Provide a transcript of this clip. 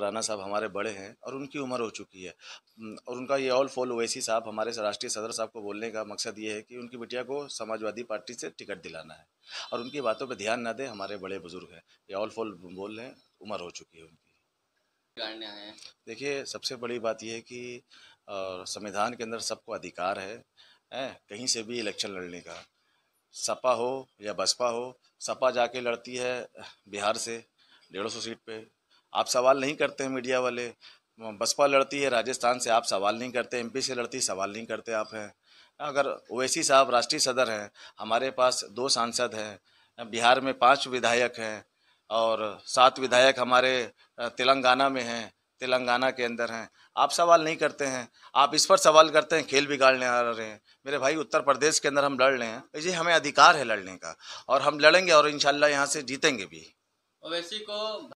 राना साहब हमारे बड़े हैं और उनकी उम्र हो चुकी है और उनका ये ऑल फॉल ओवैसी साहब हमारे राष्ट्रीय सदर साहब को बोलने का मकसद ये है कि उनकी बिटिया को समाजवादी पार्टी से टिकट दिलाना है और उनकी बातों पर ध्यान ना दें हमारे बड़े बुजुर्ग हैं ये ऑल फॉल बोल रहे हैं उम्र हो चुकी है उनकी देखिए सबसे बड़ी बात यह है कि संविधान के अंदर सबको अधिकार है ए कहीं से भी इलेक्शन लड़ने का सपा हो या बसपा हो सपा जाके लड़ती है बिहार से डेढ़ सौ सीट पे आप सवाल नहीं करते हैं मीडिया वाले बसपा लड़ती है राजस्थान से आप सवाल नहीं करते एमपी से लड़ती सवाल नहीं करते आप हैं अगर ओवैसी साहब राष्ट्रीय सदर हैं हमारे पास दो सांसद हैं बिहार में पांच विधायक हैं और सात विधायक हमारे तेलंगाना में हैं तेलंगाना के अंदर हैं आप सवाल नहीं करते हैं आप इस पर सवाल करते हैं खेल बिगाड़ने आ रहे हैं मेरे भाई उत्तर प्रदेश के अंदर हम लड़ रहे हैं ये हमें अधिकार है लड़ने का और हम लड़ेंगे और इन यहाँ से जीतेंगे भी ओवैसी को